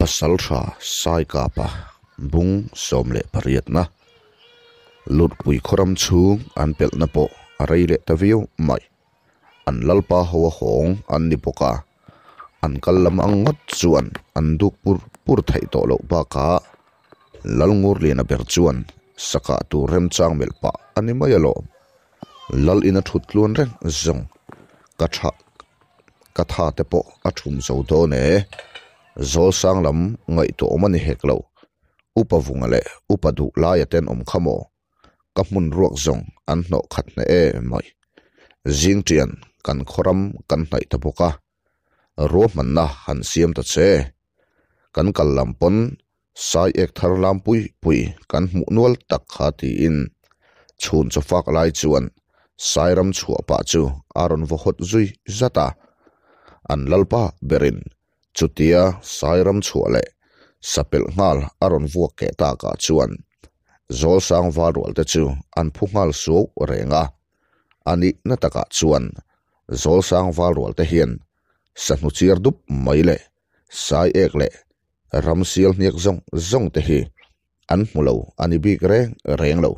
pasal tha sai ka pa bung som le pariat na lut pui khoram chung an pel na po arei le taviu mai an lalpa hoa hong an ni poka an kallam angot chuan an duk pur pur thai to lo ba ka lalngur na ber chuan saka tu rem chang mel pa ani mai lo lal ina thut luan reng zong ka tha ka tha te po athum zo do ne zol sang lam ngai to omani hek lo upavung ale upadu la yaten om khamo ka mun ruak zong an no khat na e mai jing tian kan khoram kan nai ta boka ro man na han siam ta che kan kal lam pon sai ek thar lam pui pui kan mu nual tak kha ti in chhun cho fak lai chuan sai ram chhupa chu aron vohot zui zata an lalpa berin chutia sairam chuale sapel ngal aron vuak ke ta ka chuan zol sang varwal te chu an phu ngal su renga ani na taka chuan zol sang varwal te hian sanu chiar dup mai le sai ek le ram sial niak zong zong te hi an mulo ani bi gre reng lo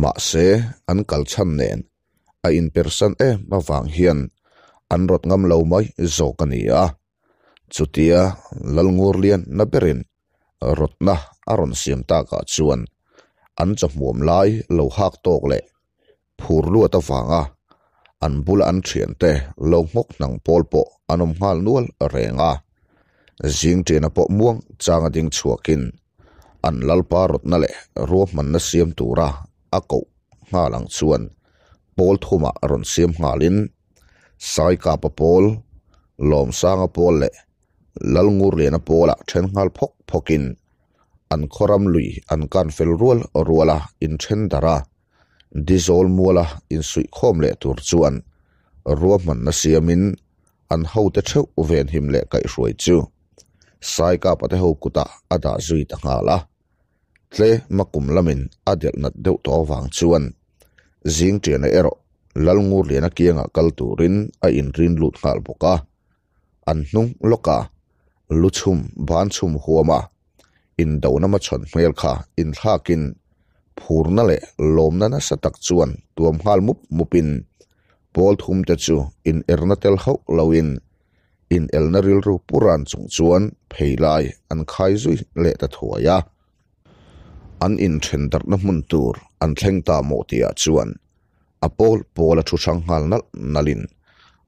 ma se an kal chan nen a in person e ma wang hian an rot ngam lo mai zo kania chutia lalngur lian na berin rotna aron siam ta ka chuan an chamum lai lo hak tok le phur lua ta wanga an bul an thian te lo ngok nang polpo anom hal nual renga zing te na po muang changa ding chuakin an lalpa rotna le ruam man na siam tura ako nga lang chuan pol thuma aron siam ngalin sai ka pa pol lom sanga pol le ลลงูเรียนปูละเชนฮัลพกพกินอันครามลุยอันการฟิลรัวลรัวละอินเชนดาระดิโซลมัวละอินสุขคมเลตุรจวนรัวมันนาเซียมินอันเฮาเตชูเวนหิมเลไกสวยจูไซกาปะเทฮูกุตาอาดาจุยตังฮาละเล่มากุมลามินอาเดลนัดเดวตัววังจวนจิงเจนเอรรลลงูเรียนเกี้งกัลตูรินอินรินลุดฮาลปุกะอันนุ่งลูกะลุชุมบ้านชุมหัวมาอินดาวน้มาชนเมลค่ะอินทากินผูรนั่นแหละลมนั้นสตักจวนตัวมหัลมุบมุปินบอลทุมจะจูอินเอร์นัเตลเขาลาวินอินเอลนาริลรูปุรันสงจวนเพลไลอันคายซุยเละตะถวยะอันอินเทนดั์น้ำมุนตูร์อันเทงตาโมติยาจวนอปอลปอลทุชังหัลนัลนลิน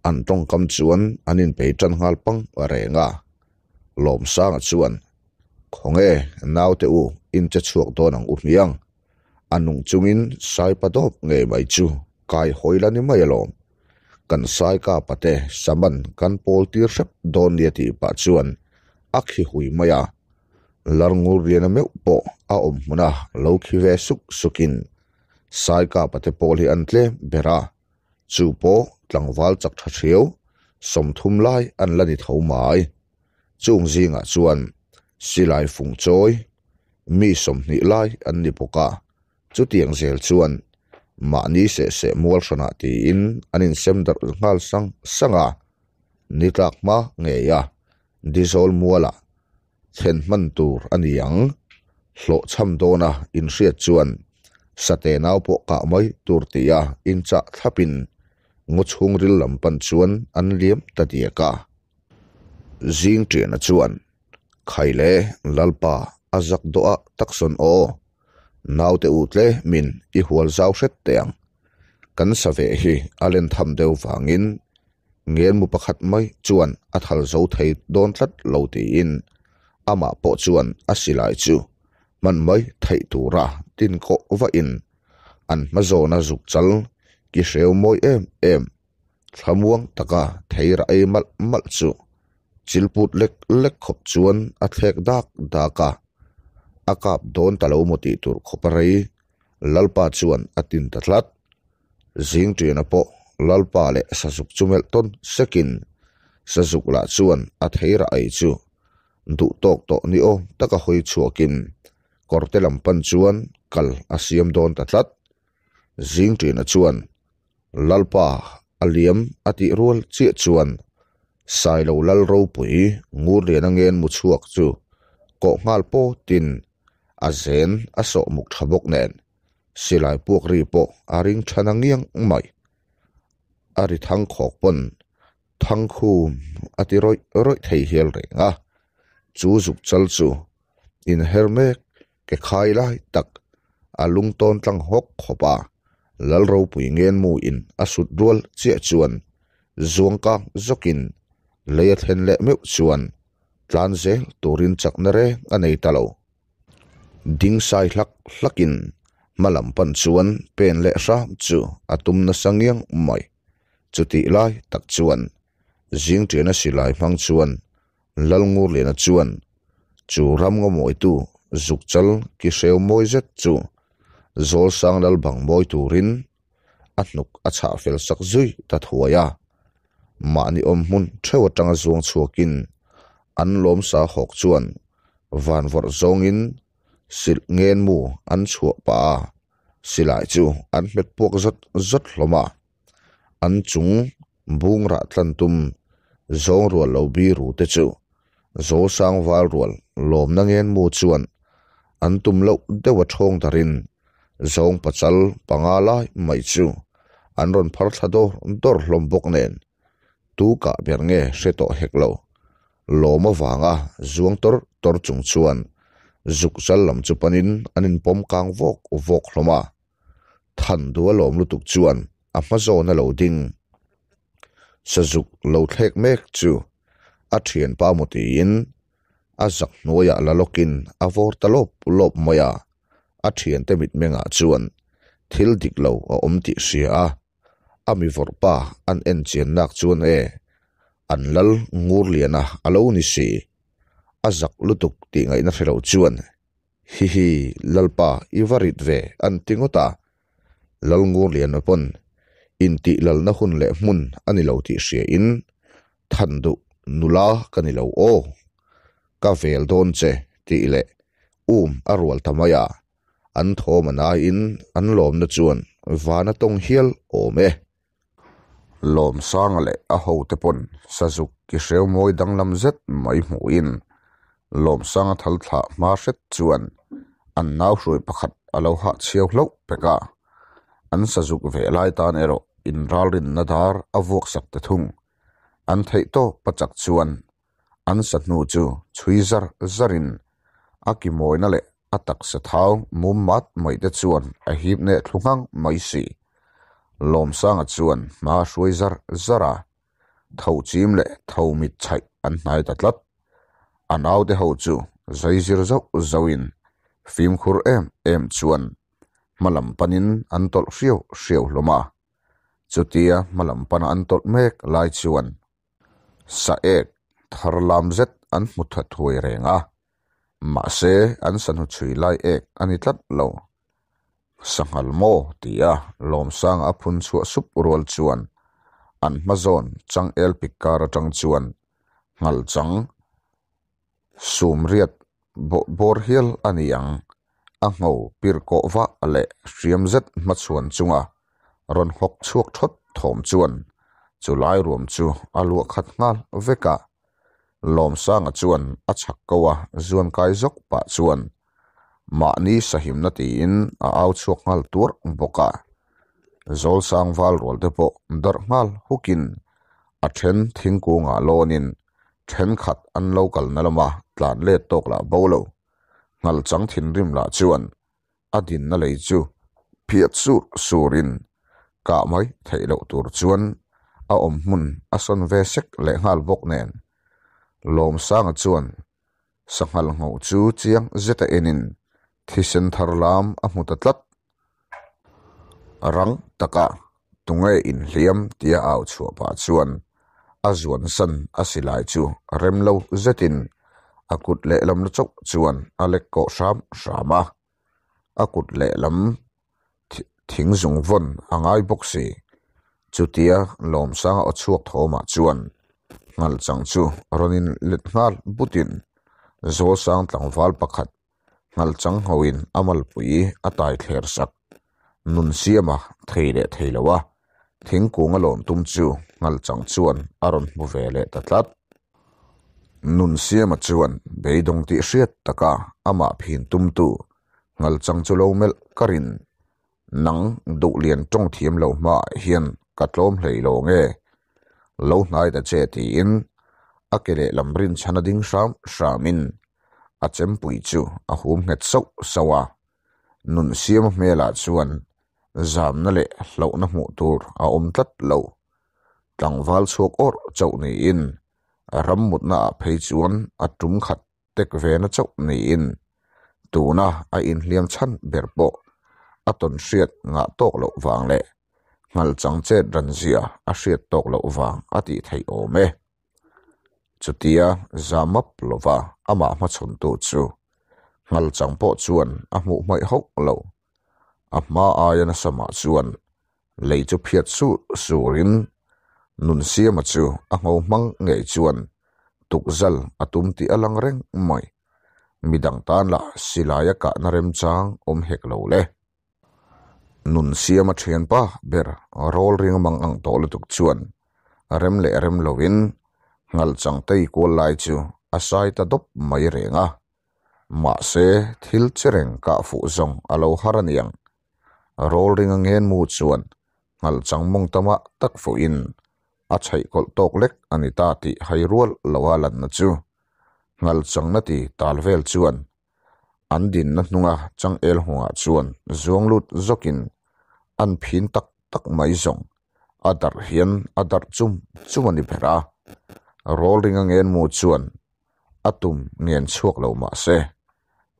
อันตรงคำจวนอันอินเปจันหัลปังอะไรงาลมสางชวนคงเอ๋นาวเตอูอินจะชวกตัวนังอุดนียงอันนุงจุมินสายปะดบเงยไม่จูกายหอยลันไม่ลมกันสายกาปะเตสมันกันโพลตีร์เซบโดนเดียตีปะจวนอักฮิหุยมายาลังงูเรียนเม่อปอาอมมนาเลคิเวสุกสุกินสายกาปะเตโพลีอันเลเบราจูโปหลังวัลจักทชเชียวสมทุมไลอันลันิเท่าไม้ chung zinga chuan silai fung choi mi somhnih lai an ni boka chu tiang zel chuan ma ni se se mual hrana ti in anin sem dar ngal sang sanga ni tlak ma nge ya disol muala then man tur ani yang hlo cham dona in ria chuan sate nau po ka mai tur ti ya in cha thapin ngu chung ril lam pan chuan an liam ta ti ka zing tian a chuan khaile lalpa azak doa takson o nau te utle min i hual zau hret teang kan save hi alen tham deuh wangin ngel mu pakhat mai chuan athal zo thei don tlat lo ti in ama po chuan asilai chu man mai thei ra tin ko va in an na zuk chal ki hreu moi em em thlamuang taka ra ei mal mal chu จิลปุดเล็กเล็กขบชวนอัฐเอกดักดากะอากาบโดนตะลุมติตุรขบไรลลปาชวนอตินตะลัดสิงตีนอปะลลปาเลสสุกชุเมลต้นสกินสสุกละชวนอัฐเฮระไอจูดุตกตอกนิโอตะกะหอยชัวกินกอร์เตลัมปันชวนกัลอาเซียมโดนตะลัดสิงตีนชวนลลปาอาลียมอติรูลเจียชวน sai lo lal ro pui ngur rian ngen mu chuak chu ko ngal po tin a zen a so muk thabok nen silai puak ri po a ring thanangiang mai a ri thang khok pon thang khu a ti roi roi thei hel re nga chu zuk chal chu in hermek ke khai lai tak a lung ton tlang hok khopa lal ro pui ngen mu in a sut rual che chuan zuang ka zokin เลยเห็นเละมิวชวนจานเซลตูรินจักนเรอันในตะโลดิ้งไซลักลักินมาลำปันชวนเป็นเละสามจูอาตุมนสังยังไม่จุติไลตักชวนจิงเจนสิไลพังชวนลลงูเลนชวนจูรำงมอยตูจุกจัลกิเซลมอยเซจู zol sang dal bang boy turin atnuk acha fel sak zui tat huaya ma ni om mun thewa tanga zong chuakin an lom sa hok chuan van vor zongin sil ngen mu an chua pa silai chu an met pok zot zot hloma an chung bung ra tlan tum zong rual lo bi ru te chu zo sang wal rual lom na ngen mu chuan an tum lo dewa thong darin zong pachal pangala mai chu an ron phar thado dor lom bok nen tu cả biển nghe sẽ tổ hẹt lộ lộ mà vàng à zuang tor tor chung chuan zuk sal lam chu panin anin pom kang vok vok hloma than dua lom lutuk chuan amazon a lo ding sa zuk lo thlek mek chu a thian pa muti in a zak noya la lokin a vor ta lop lop moya à. a thian te mit menga chuan thil dik lo a om ti à ami vorpa an en chen nak chuan e an lal ngur liana alo ni si azak lutuk ti ngai na fero chuan hi hi lalpa ivarit ve an tingota lal ngur liana pon in ti lal na hun le mun ani lo ti sia in thandu nula kani o ka vel don che ti le um arwal tamaya an thomana in an lom na chuan vana tong hial ome lom sang le a ho te pon sa zuk ki shreu moi dang lam zet mai mu in lom sang a thal tha ma shet chuan an nau hrui pakhat alo ha chiau lo peka an sa zuk ve lai tan ero in ral rin na dar a vok sak te thung an thei to pachak chuan an sa nu chu chui zar zarin a ki moi na le atak sa thau mum mat mai te chuan a hip ne thlungang mai si lom sang chuan ma shui zar zara thâu chim lệ thâu mít chạy ăn hai tật lất ăn ao để hậu chu dây dìr dốc dâu in phim khur em em chuan mà làm panin ăn tol siêu siêu loma chu tia mà làm pan ăn tol mek lai chuan sa ek thar lam zet ăn một thật hồi renga mà sẽ ăn sân hụt chui lai ek ăn ít lất lâu sangal mo tia lom sang a phun chu sup rual chuan an mazon chang el pikar atang chuan ngal chang sum riat bor hial aniang a ngo pir ko wa ale riam zet ma chuan chunga ron hok chuak thot thom chuan chulai ruam chu alu khat ngal veka lom sang a chuan a chak kowa zuan kai zok pa chuan mahni sahim na tiin a au chuak ngal tur boka zol sang val rol te pawh dar hmal hukin a then thingku nga lawnin then khat an local kal na lama tlan le tok la bolo ngal chang thin rim la chuan adin na lei chu phiat sur surin ka mai theilo tur chuan a om mun a son ve sek le ngal bok nen lom sang chuan sangal ngau chu chiang zeta enin thisin tharlam a hmuta tlat rang taka ngay in hliam tia au chua pa chuan a zuan san a silai chu remlo zetin akut lệ lâm lu chok chuan alek ko sham shama akut le lam thing zung von angai boxi chutia lom sang o chuak thoma chuan ngal chang chu ronin let ngal butin sáng sang tlang val pakhat ngal chang hoin amal pui atai thler sak nun siama theile theilowa thingkung alom tum chu ngal chang chuan aron mu vele tatlat nun siama chuan beidong ti hriat taka ama phin tum tu ngal chang chu mel karin nang du lian tong thiam lo ma hian katlom hlei lo nge lo hnai da che ti in akele lamrin chana ding sham shamin a chem pui chu a hum nge chok sawa à. nun siam me la chuan zam na le hlo na mu tur a om tlat lo tlangwal chok or chau ni in a ram mut na a phei chuan a tum khat tek ve na chau ni in tu na a in hliam chan ber po a ton hriat nga tok lo wang le ngal chang che ran zia a hriat tok lo wang a ti thei ome chutia zamap lova ama ma chun tu chu ngal chang po chuan a mu mai hok lo ama ayan sama chuan lei chu phiat chu surin nun sia ma chu a ngau mang ngei chuan tuk zal atum ti alang reng mai midang tan la silaya ka rem chang om hek lo le nun sia ma thian pa ber rol ring mang ang tol tuk chuan rem le rem lovin ngal chang tei ko lai chu asai ta dop mai renga ma se thil chireng ka fu zong alo haran yang rol ring mu chuan ngal chang mong tama tak fu in a chhai kol tok lek ani ta ti hai rual lawa lan na chu ngal chang na ti tal chuan an din na hnunga chang el hunga chuan zong lut zokin an phin tak tak mai zong adar hian adar chum chumani phera rol ring angen mu chuan atum ngen chuak lo ma se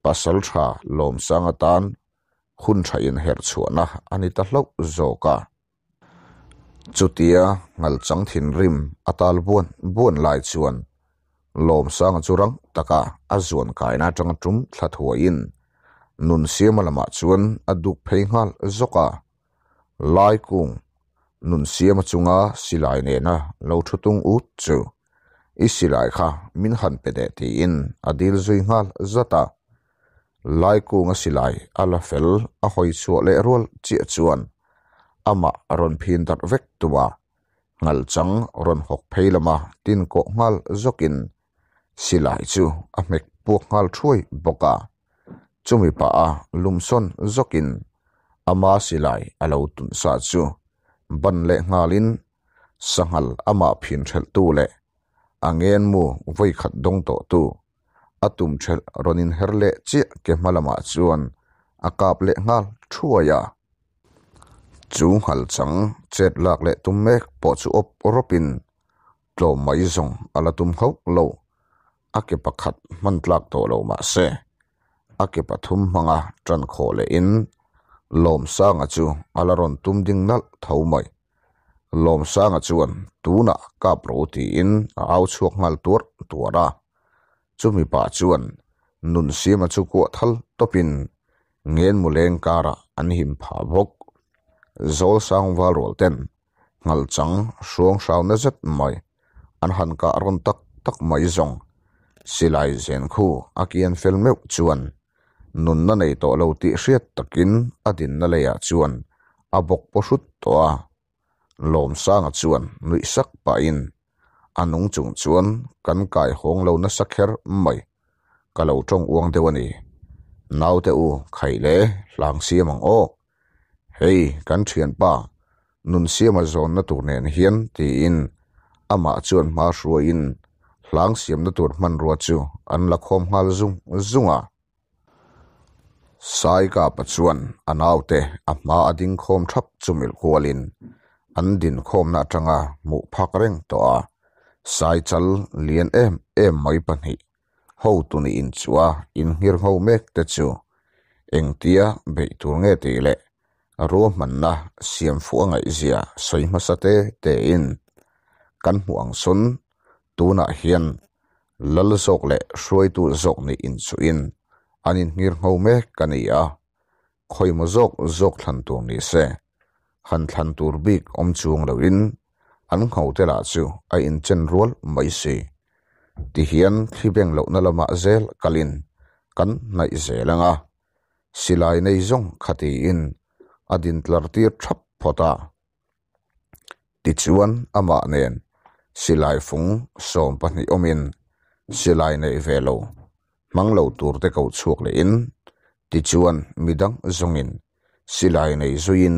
pasal tha lom sanga tan hun tha in her chuana ani ta hlok zoka chutia ngal chang thin rim atal buan buan lai chuan lom sanga churang taka azuan kaina tang tum thla thuain nun siamalama chuan aduk pheingal zoka lai kung nun siam chunga silai ne na lo thutung ut chu อิสราเอลมินฮันเปเดตีอินอดีลจุยงาลจัตตาไลคุงอิสราเอลอัลเฟลอหอยสัวเลรัลจีจวนอามารอนพินตักเวกตัวงัลจังรอนอกเพลมาตินโกงาลจกินสิราอลจูอเมกพวกงาลช่วยบกาจูมิปาลุมซอนจกินอามาสิราเอลอุตุนซาจูบันเลงาลินสังหลอามาพินเชลตูเล angen mu voi khat đông to tu atum thel ronin herle chi ke malama chuan akap le ngal ya, chu hal chang chet lak le tum mek po chu op ropin tlo mai zong ala tum hok lo ake pakhat man tlak to lo ma se ake pathum manga tran kho le in lom sang chu ala ron tum ding nal thau mai lom sanga chuan tuna kap protein, ti in a au chuak ngal tur tuara chumi pa chuan nun sima chu ko thal topin ngen muleng kara an him pha bok zol sang wal rol ten ngal chang suang sau na zet mai an han ka ron tak tak mai zong silai zen khu akian fel meu chuan nun na nei to lo ti hriat takin adin na leya chuan abok posut to a ลมสร้างจวนนุสักปอินอันุงจุงจวนกันกายหงเลวนสักเฮรไม่กะเลาจงอวงเดวนีนาวเตอูไข่เลหลังเสียมังโอเฮ้ยกันเทียนป้านุนเสียมาโซนนตุเนียนเฮียนตีอินอามาจวนมาชัวอินหลังเสียมนตุมันรัวจูอันละคมฮาลซุงซุงอ่ะสายกาปัจจวนอันเอาเตอามาอดิงคมทับจุมิลควลิน an din khom na tanga mu phak reng to a sai chal lian em em mai pan hi ho tu ni in chua in hir ho mek te chu eng tia be tur nge te le ro man na siam fu nga zia soi ma sa te te in kan mu ang sun tu na hian lal sok le shroi tu zok ni in chu in anin hir ho mek kania khoi ma zok zok thlan tu ni se han thlan tur bik om chuông lo in an ngho te la chu ai in chen rual mai si ti hian thibeng lo na lama zel kalin kan nai zelanga silai nei zong khati in adin tlar tir thap phota ti chuan ama nen silai phung som pani omin silai nei mang manglo tur te ko chuak le in ti chuan midang in zongin silai nei zuin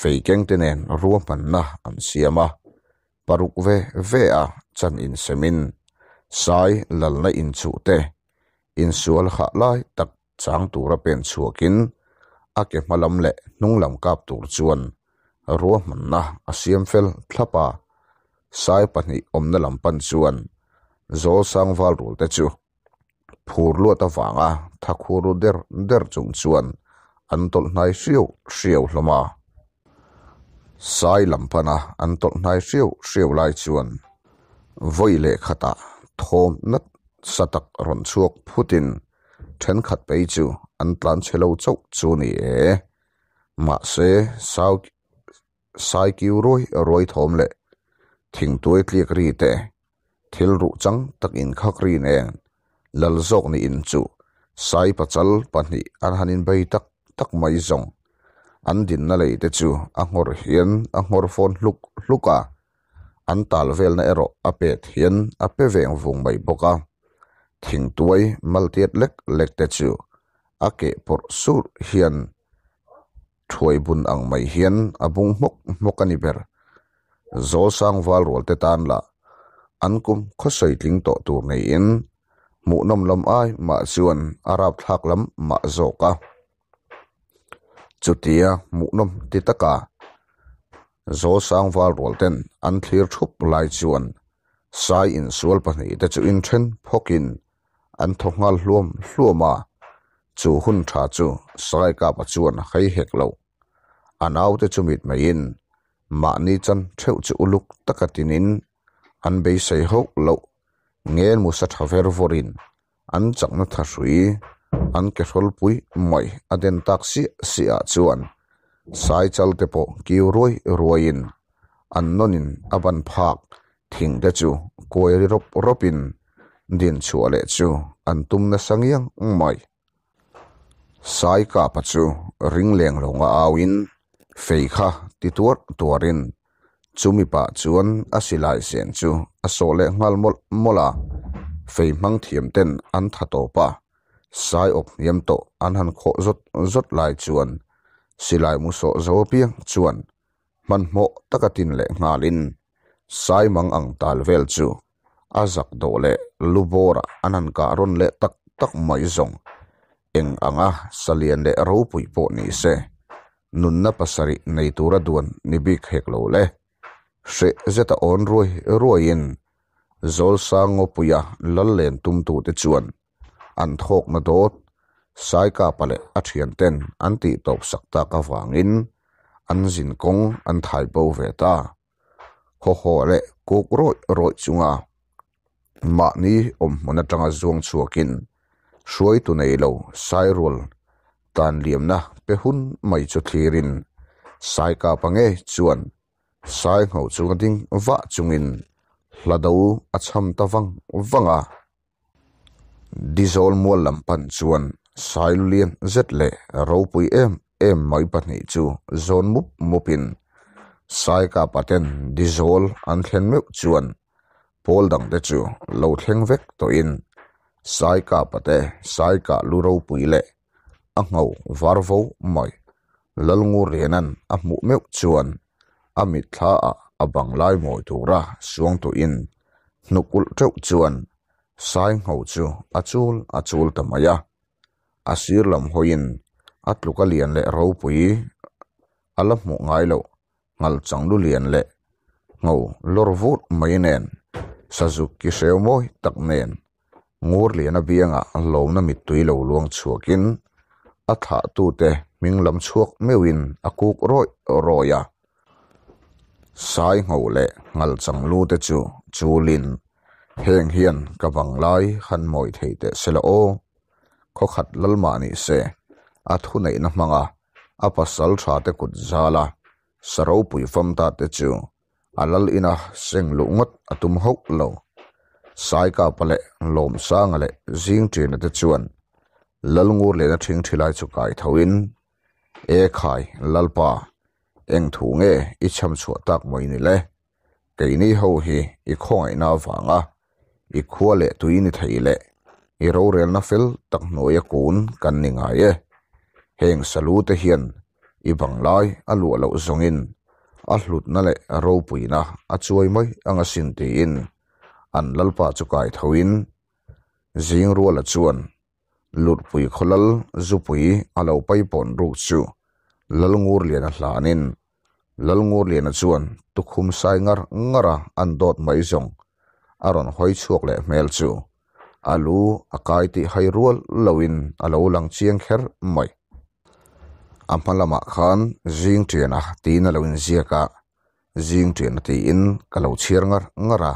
ฟเก่งตินเรู้มันนะอันเสียมาปรุกเวเวอจันอินเซมินสายลลอินสุเตอินสุลขะไลตักจางตัวเป็นสัวกินอาเก็บมาลำเละนุ่งลำกาบตัวจวนรู้มันนะอาเซียมเฟลทลับะสายปนิอมนลำปันจวนโจสังวาลรูเตจูผูรู้ตะฟังอะทักฮูรูเดรเดรจงจวนอันตุลนายเชียวเชียวลมาสายลำพนะอันตกนายเชียวเชียวไล่ชวนวัยเลขะตาทอมนัดสตักรอนชวกพุตินเทนขัดไปจูอันตลันเชลวจกจูนี่เอมาเสสาวสายกิวรวยรวยทอมเละทิ้งตัวเลียกรีเตทิลรุจังตักอินขักรีเนนลลจกนี่อินจูสายปัจจัลปนิอันหันินใบตักตักไม่จง an din na lei te chu a ngor hian a ngor phone luk luka an tal vel na ero a pet hian a pe veng vung mai boka thing tuai mal lek lek te chu a ke por sur hian thuai bun ang mai hian abung mok mok ani ber zo sang wal rol te tan la an kum khosoi tling to tur nei in mu nom lam ai ma chuan arab thak lam ma zoka จุดเดียมุนมติตะกาโซสังวาลรวลเตนอันเทียร์ทุบลายจวนสายอินสวลปนีแต่จูอินเทนพกินอันทงงานรวมรวมมาจูหุ่นชาจูสายกาปจวนใครเหกเลาอันเอาแต่จูมิดไม่ยินมานี่จันเท่าจูอุลุกตะกตินินอันเบยใส่หกเลาเงี้ยมุสัทเฟอร์ฟอรินอันจังนัทสุย an ke pui mai a den taksi si a chuan sai chal te po ki ruai ruain an nonin aban phak thing te chu koiri rop ropin din chuale chu an tumna sangyang mai sai ka pa chu ringleng ronga awin feikha ti tuar tuarin chumi pa chuan a silai sen chu a sole ngal mol mola feimang thiam ten an thato pa sai op yam to an han kho zot zot lai chuan silai mu so zo piang chuan man mo takatin le ngalin sai mang ang tal vel chu azak do le lubora anan ka ron le tak tak mai zong eng anga salian le ro pui po ni se nun na pasari nei tura duan ni bik hek lo le she zeta on ruoi ruai in zol sang opuya lallen tum tu te chuan อันทกนตดสายกาเปลอเชียนเต็นอันติตบสักตากฟังอินอันจินกงอันไทยเบาเวตาฮ่าฮเลกุกรอยรอยจุงอะมานี้อมมันจังจวงชัวกินช่วยตุนเอลสายรุลตันเลียมนะเปหุนไม่จุดทีรินสายกาปังเอจวนสายเขาจุงดิ้งว่าจุงอินลาดูอัชฮัมตะวังวังอ่ะ làm disol sai lampan chuan lệ râu bụi em em mai pahnih chu zon mup mupin sai ka paten disol an thlen meuh chuan pol dang te chu lo thleng vek to in sai bát pate sai ka lu ro pui le a ngau var vo mai lalngu renan anh mu meuh chuan a mi tha a abang lai moi tura xuống to in nukul teu chuan saing ho chu achul achul tamaya asir lam hoin atluka lian le ro pui alam mu ngai lo ngal chang lu lian le ngau lor vut mai nen sazuk ki seu moi tak nen ngur lian a bianga lo na mit tui lo luang chuakin atha tu te ming lam chuak mewin akuk roi roya sai ngau le ngal chang lu te chu lin heng hiền ka wang lai han moi thei te sela o kho khat lal ma ni se a thu nei à. na manga a pasal tha te kut zala saro pui fam ta te chu alal ina seng lu ngot atum hốc lo sai ka pale lom sang ale jing tin te chuan lal ngur le na thing thilai chu kai in e khai lalpa eng thu nge i cham chu tak moi ni cái keini ho hi i khoi na à i khua le tui ni thei le i ro rel na fel tak noya kun kan ni ngai e heng salu te hian i bang lai a lu lo zongin a hlut na le a ro pui na a chuai mai anga sin ti in an lalpa chukai thoin zing ro la chuan lut pui kholal zu pui a lo pai pon ru chu lalngur lian a hlanin lalngur lian a chuan tukhum sai ngar ngara an dot mai zong aron hoi chuak le mel chu alu akai ti hai rual loin alo lang chiang kher moi amphan lama khan jing tian a tin aloin ziaka jing tian ti in kalo chiar ngar ngara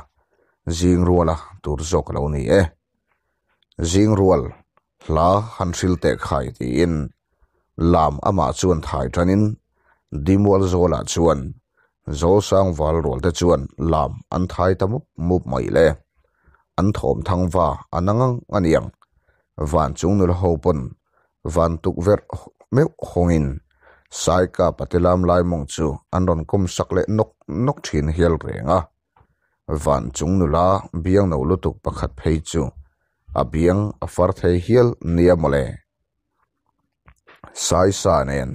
jing ruala tur jok lo ni e eh. jing rual la han sil te khai ti in lam ama chuan thai thanin dimwal zola ah chuan zo sang wal rol te chuan lam an thai ta mup mup mai le an thom thang wa yên aniang chúng chung hậu ho pon tục tuk ver me hongin sai cả ka làm lại mong chú chu an ron kum sak le nok nok thin hial renga van chung nula biang no lutuk pakhat phei chu a à biang a à far thei hial niamole sai sa nen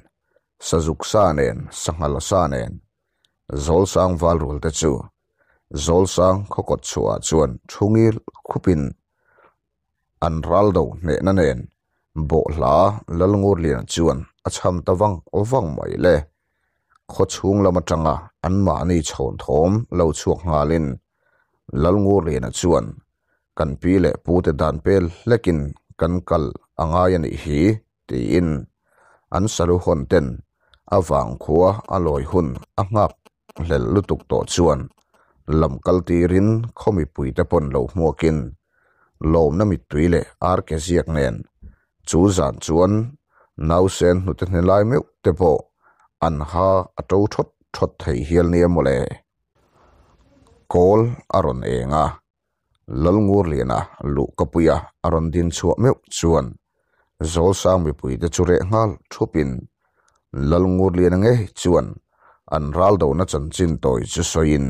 sajuk sa nen sangal sa nen zol sang val rul te chu zol sang kho kot chua chuan thungi khupin an ral do ne na nen bo hla lalngur lian chuan acham à tawang ovang mai le kho chung lama tanga à, an ma ni chhon thom lo chuak ngalin lalngur lian chuan kan pi le pu te dan pel lekin à kan kal anga yan hi ti in an salu hon ten avang khua aloi hun angap hlel lutuk to chuan lam kal tirin khomi pui te pon lo hmuakin lom na mi tuile ar ke ziak nen chu zan chuan nau sen nu te lai meu te po an ha ato thot thot thei hial nia mole kol aron enga lal ngur lena lu kapuya aron din chuak meu chuan zol sang mi pui te chure ngal thupin lal ngur lena nge chuan an ral do na chan chin toy chu soin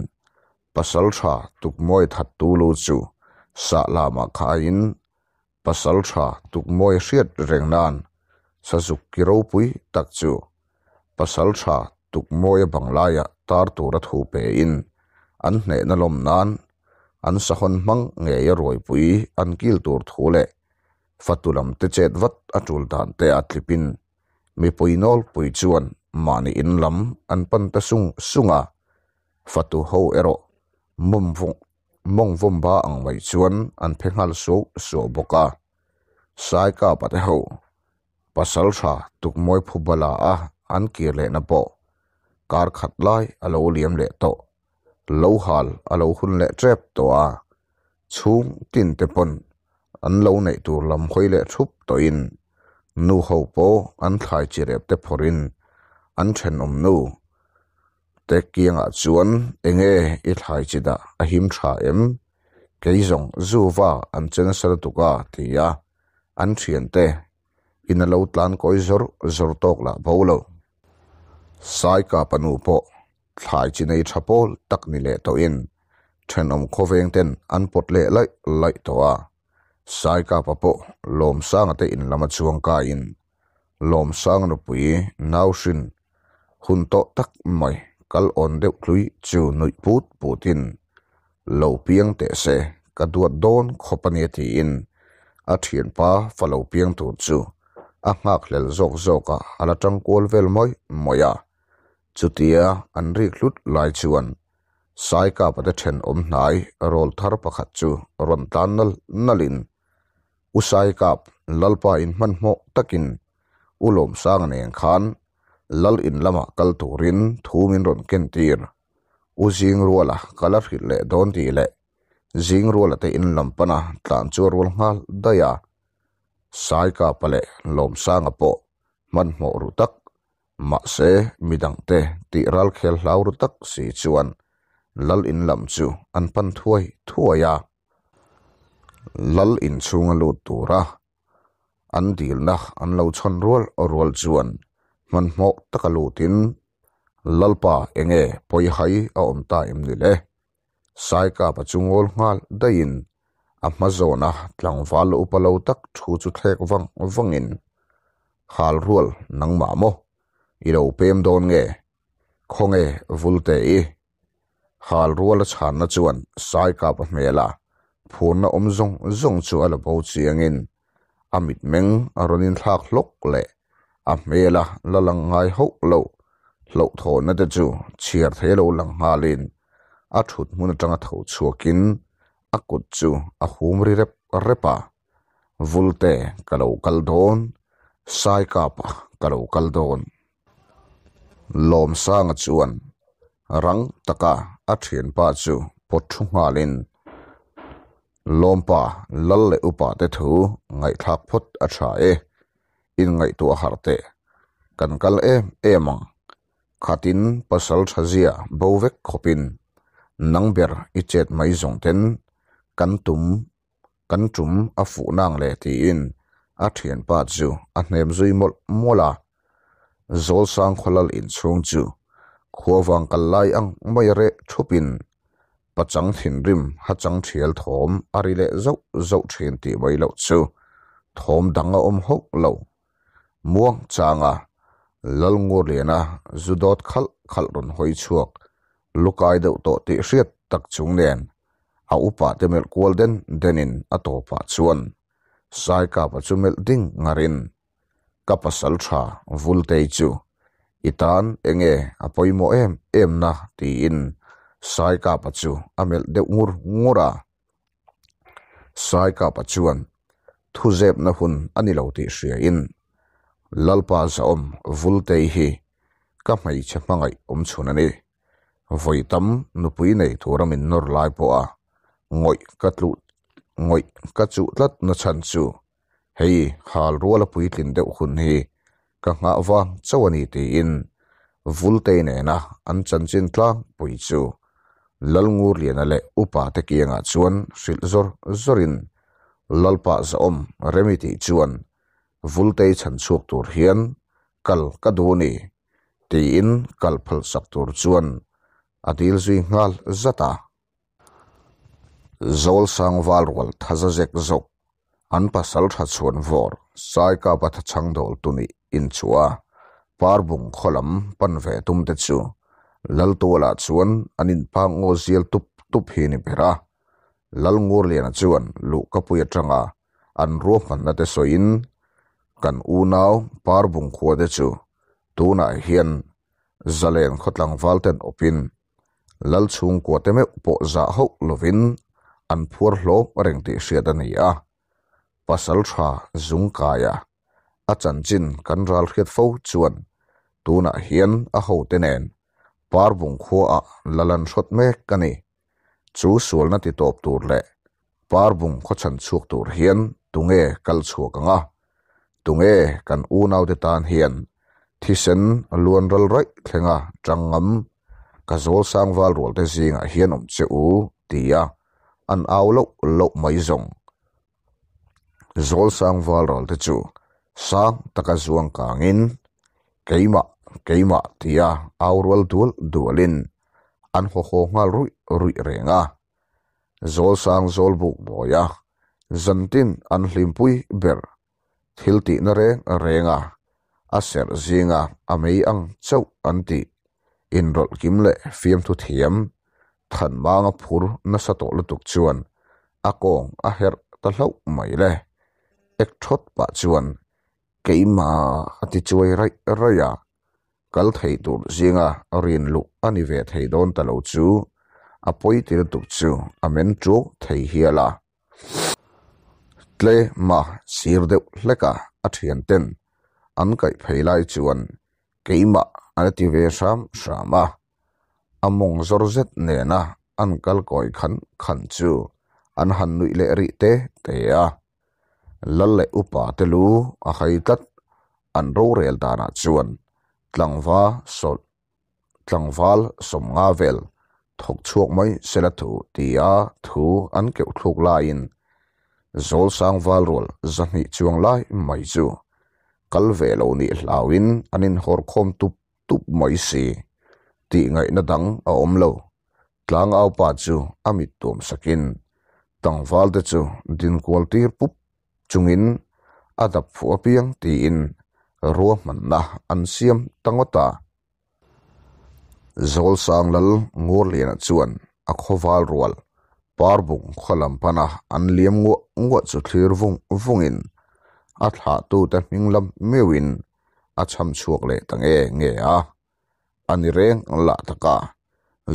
pasal tha tuk moi that tu lu chu sa lama kha in pasal tha tuk moi hriat reng nan sa zuk ki ro pui tak chu pasal tha tuk moi banglaya tar tu ra thu pe in an hne na lom nan an sa hon mang nge ya roi pui an kil tur thu le fatulam te chet vat atul dan te atlipin mi pui nol mani in lam an pan sung sunga fatu ho ero mum vung mong vum ba ang wai chuan an phengal so so boka sai ka pat ho pasal tha tuk moi phubala a an ki le na po kar khat lai alo liam le to lo hal alo hun le trep to a chung tin te pon an lo nei tur lam khoi le thup to in nu ho po an khai chirep te phorin an then om nu te kianga ah chuan enge i thlai chida a him tha em keizong zuwa an chen saratuka tia an thian te in a lo tlan koi zor zor tok la lo, sai ka panu po thlai chinei thapol tak ni le to in then om kho khoveng ten an pot le lai lai to a sai ka pa po lom sang te in lama chuang ka in lom sang no pui nau shin hun to tak mai kal on deuh tlui chu nui put putin lo piang te se ka duat don khopani ti in a thian pa falo piang tu chu a ngak lel zok zoka ala tang kol vel moi moya chutia an ri khlut lai chuan sai ka pa then om nai rol thar pakhat chu ron tanal nalin usai kap lalpa in man mo takin ulom sang neng khan lal in lama kal turin thumin ron ken tir u zing ruala kala phit le don ti le zing ruala te in lam pana tan chu rul ngal daya sai ka pale lom sang apo man mo ru tak ma se midang te ti ral khel hlau ru tak si chuan lal in lam chu an pan thuai thuaya lal in chunga lu tura an dil na an lo chon rual rual chuan มันหมกตะกลูทินลลปะเองเอพอยหายอาอมตาอิมนี่เลยไซคกาปจุงโอลงาลด้ยินอามาโซนะหลังฟ้าลูปลาตักชูจุดเทกวังวังอินฮาลรัวลนังมาโมอีเราเปมโดนเงคงเอวุลเตอีฮาลรัวลชานนจวนไซคกาปะเมล่าพูนอมจงจงชัวลบูอาเสียงอินอามิดเมงอรุณินทักลกเลอาเมล่ะละลังไงฮกโลโลโทนั่นจูเชียร์เทโลลังฮาลินอาชุดมุนจังทาวชัวกินอากุดจูอาฮูมริเรปเรปะวุลเตกะโลกัลโดนไซกับกะโลกัลโดนลมสร้างจวนรังตะกาอาเทียนปาจูปทุงฮาลินลมป่าลัลเลอุปาเตถูไงทักพดอาชาเอ in ngai tu harte kan kal em emang khatin pasal thazia bowek khopin nangber ichet mai zong ten kan tum kan tum a fu nang le ti in a thian pa chu a hnem zui mol mola zol sang kholal in chung chu khuawang kal lai ang mai re thupin pachang thin rim ha chang thiel thom ari le zau zau thian ti mai lo chu thom danga om hok lo muang changa lal ngur lena zudot khal khal run hoi chuak lukai deuh to ti hriat tak chung nen a upa temel kual den denin atopa chuan sai ka pa chumel ding ngarin kapasal tha vultei chu itan enge apoimo em em na ti in sai ka pa chu amel de ngur ngura sai ka pa chuan thu zep na hun ani lo ti hria in lalpa za om vulte hi ka mai che mangai om chuna ni voi tam nupui nei thuram in nor lai po a ngoi katlu ngoi kachu tlat na chan chu hei hal ruala pui tlin deuh hun hi ka nga wang chawani ti in vulte ne na an chan chin tlang pui chu lalngur lian ale upa te ki nga chuan silzor zorin lalpa za om remiti chuan vultei chan chuk tur hian kal ka du ni ti in kal phal sak tur chuan adil zui ngal zata zol sang wal wal thaza zek zok an pasal tha chuan vor sai ka patha chang dol tu ni in chua parbung kholam panve tum te chu lal tola chuan anin pang ngo zial tup tup hi ni bera lal ngur lian chuan lu kapui atanga an ruam na te soin kan unau parbung khua de chu tuna hian zalen khotlang valten opin lal chung ko te me upo za ho lovin an phur hlo reng ti sia da ni a pasal tha zung kaya a chan chin kan ral khiat fo chuan tu tuna hian a ho te nen parbung khua a lalan shot me kani chu sul na ti top tur le parbung kho chan chuk tur hian tunge kal chuak anga tunge kan u nau te tan hian thi sen luan ral rai thlenga changam ka zol sang wal rol te zinga hian om che u tia an au lo lo mai zong zol sang wal rol te chu sang taka zuang kangin keima keima tia au rol dul dualin an ho ho ngal rui rui renga zol sang zol buk boya zantin an hlimpui ber thil ti na reng a renga a ser zinga a mei ang chau an ti in rol kim lệ, fiam thu thiam than manga phur na sa to lutuk chuan a kong a her ta hlau mai le ek thot pa chuan keima ati chuai rai raya kal thei tur zinga rin lu ani ve thei don ta lo chu a poi tir tuk chu amen chu thei la tle ma sir deuh hleka a thian ten an kaih phei lai chuan keima an ti ve sam sama among zor zet ne na an kal koi khan khan chu an han nui le ri te te a lalle upa te lu a khai tat an ro rel dana chuan tlangwa sol tlangwal som nga vel thok chuak mai sela thu tia thu an keu thluk la in zol sang val rol zani chuang lai mai chu kal ve lo ni hlawin anin hor khom tup tup mai si ti ngai na dang a om lo tlang au pa chu amit tom sakin tang val te chu din kwal tir pup chungin adap fu apiang ti in ruwa man na an siam tangota zol sang lal ngor lena chuan a khoval rual ปาร์บุงขลังพนะอันเลี้ยงวัวงัวสุดที่ฟงฟงอินอัฐหาตัวแต่มิงลำไม่วินอัชมชวกเลตั้งเองเงอะอันเร่งละตะกา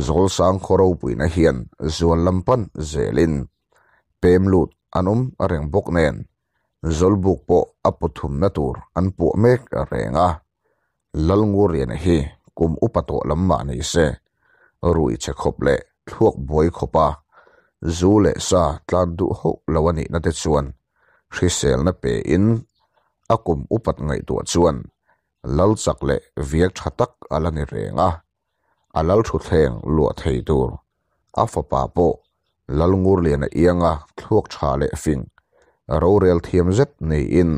จอลสังขรูปินเฮียนส่วนลำพันเจลินเปมลุดอันุมเร่งบกเนนจอลบุกโปอปุทุมนาตูอันปุ่มเมกเร่งอ่ะลลงูเรียนเฮกุมอุปตุลำมานิเซรุยเชคบเลทวกบอยขบา zu le sa tlan du ho lawani na te chuan hri sel na pe in akum upat ngai tu chuan lal chak le viak ala alani renga alal thu thleng lua thei tur afa pa po lal ngur le na ianga thuak tha le fing ro rel thiam zet nei in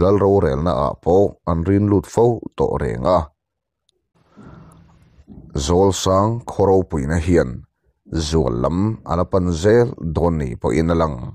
lal ro rel na a po an rin lut fo to renga zol sang khoro puina hian Zulam alapanzer doni po inalang.